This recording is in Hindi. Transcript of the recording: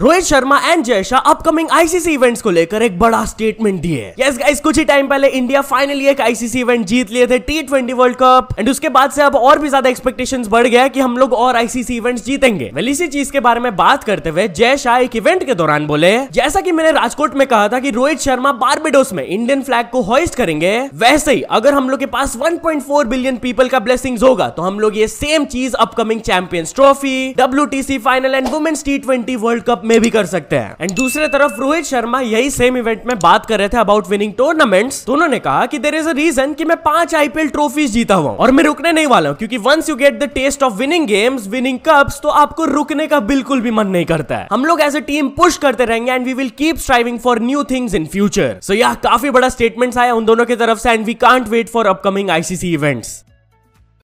रोहित शर्मा एंड जय शाह अपकमिंग आईसीसी इवेंट्स को लेकर एक बड़ा स्टेटमेंट दिए yes गाइस कुछ ही टाइम पहले इंडिया फाइनली एक आईसीसी इवेंट जीत लिए थे T twenty World Cup and उसके बाद से अब और भी ज्यादा एक्सपेक्टेशन बढ़ गया कि हम लोग और आईसीसी इवेंट्स जीतेंगे वेल इसी चीज के बारे में बात करते हुए जय शाह एक इवेंट के दौरान बोले जैसा की मैंने राजकोट में कहा था की रोहित शर्मा बारबेडोस में इंडियन फ्लैग को होइस्ट करेंगे वैसे ही अगर हम लोग के पास वन बिलियन पीपल का ब्लेसिंग होगा तो हम लोग ये सेम चीज upcoming champions trophy W final and women's T world cup में भी कर सकते हैं एंड दूसरे तरफ रोहित शर्मा यही सेम इवेंट में बात कर रहे थे अबाउट विनिंग टूर्नामेंट्स तो उन्होंने कहा कि देर इज अ रीजन कि मैं पांच आईपीएल ट्रॉफीज जीता हुआ और मैं रुकने नहीं वाला हूँ क्योंकि once you get the taste of winning games winning cups तो आपको रुकने का बिल्कुल भी मन नहीं करता है हम लोग एज ए टीम पुश करते रहेंगे and we will keep striving for new things in future so यह काफी बड़ा स्टेटमेंट्स आया उन दोनों की तरफ से and we can't wait for upcoming ICC events